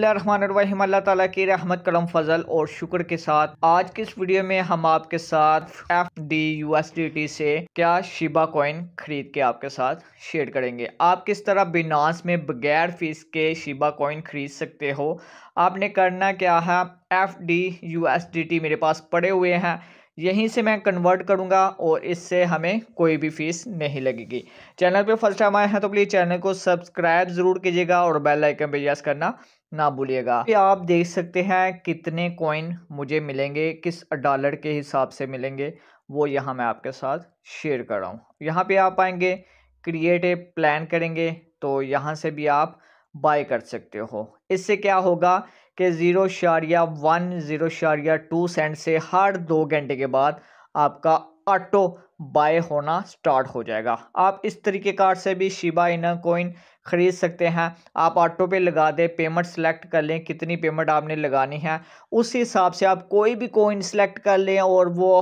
रहीम अल्लाह ताला की रहमत करम फजल और शुक्र के साथ आज के इस वीडियो में हम आपके साथ F D U S D T से क्या शिबा कॉइन खरीद के आपके साथ शेयर करेंगे आप किस तरह बिनास में बगैर फीस के शिबा कॉइन खरीद सकते हो आपने करना क्या है F D U S D T मेरे पास पड़े हुए हैं यहीं से मैं कन्वर्ट करूँगा और इससे हमें कोई भी फीस नहीं लगेगी चैनल पे फर्स्ट टाइम आए हैं तो प्लीज़ चैनल को सब्सक्राइब ज़रूर कीजिएगा और बेल आइकन पे यस करना ना भूलिएगा आप देख सकते हैं कितने कॉइन मुझे मिलेंगे किस डॉलर के हिसाब से मिलेंगे वो यहाँ मैं आपके साथ शेयर कर रहा हूँ यहाँ पर आप आएँगे क्रिएट ए प्लान करेंगे तो यहाँ से भी आप बाय कर सकते हो इससे क्या होगा कि ज़ीरो शारिया वन ज़ीरो शारिया टू सेंट से हर दो घंटे के बाद आपका ऑटो बाय होना स्टार्ट हो जाएगा आप इस तरीके कार से भी शिबा इनर कोइन ख़रीद सकते हैं आप ऑटो पे लगा दें पेमेंट सेलेक्ट कर लें कितनी पेमेंट आपने लगानी है उस हिसाब से आप कोई भी कोइन सेलेक्ट कर लें और वो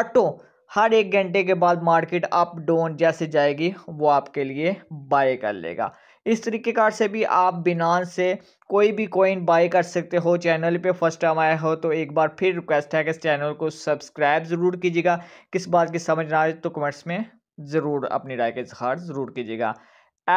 ऑटो हर एक घंटे के बाद मार्केट अप डाउन जैसे जाएगी वो आपके लिए बाय कर लेगा इस तरीके कार्ड से भी आप बिनान से कोई भी कॉइन बाय कर सकते हो चैनल पे फर्स्ट टाइम आया हो तो एक बार फिर रिक्वेस्ट है कि इस चैनल को सब्सक्राइब ज़रूर कीजिएगा किस बात की समझ ना आए तो कमेंट्स में ज़रूर अपनी राय का इजहार ज़रूर कीजिएगा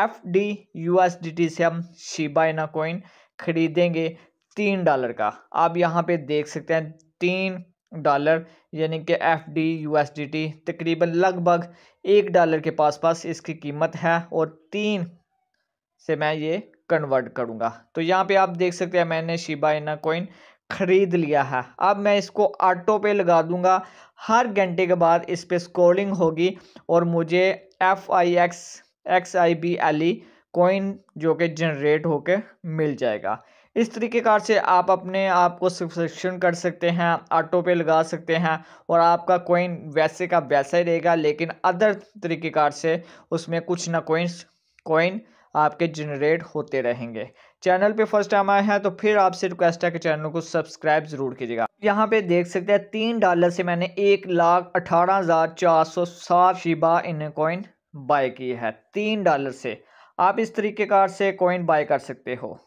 F D U S D T से हम शिबाइना कोइन खरीदेंगे तीन डॉलर का आप यहाँ पे देख सकते हैं तीन डॉलर यानी कि F D U S D T तकरीबन लगभग एक डॉलर के पास पास इसकी कीमत है और तीन से मैं ये कन्वर्ट करूँगा तो यहाँ पे आप देख सकते हैं मैंने शिबा इना कोइन ख़रीद लिया है अब मैं इसको ऑटो पे लगा दूंगा हर घंटे के बाद इस पर स्कोलिंग होगी और मुझे F I X X I B L E coin जो कि जनरेट होकर मिल जाएगा इस तरीक़ेकार से आप अपने आप को सब्सक्रिप्शन कर सकते हैं ऑटो पे लगा सकते हैं और आपका कोइन वैसे का वैसा ही रहेगा लेकिन अदर तरीक़ेकार से उसमें कुछ ना कोइंस कोइन आपके जनरेट होते रहेंगे चैनल पे फर्स्ट टाइम आए हैं तो फिर आपसे रिक्वेस्ट है कि चैनल को सब्सक्राइब ज़रूर कीजिएगा यहाँ पे देख सकते हैं तीन डॉलर से मैंने एक लाख अठारह हज़ार चार सौ सात शिबा इन कॉइन बाय की है तीन डॉलर से आप इस तरीके कार से कॉइन बाय कर सकते हो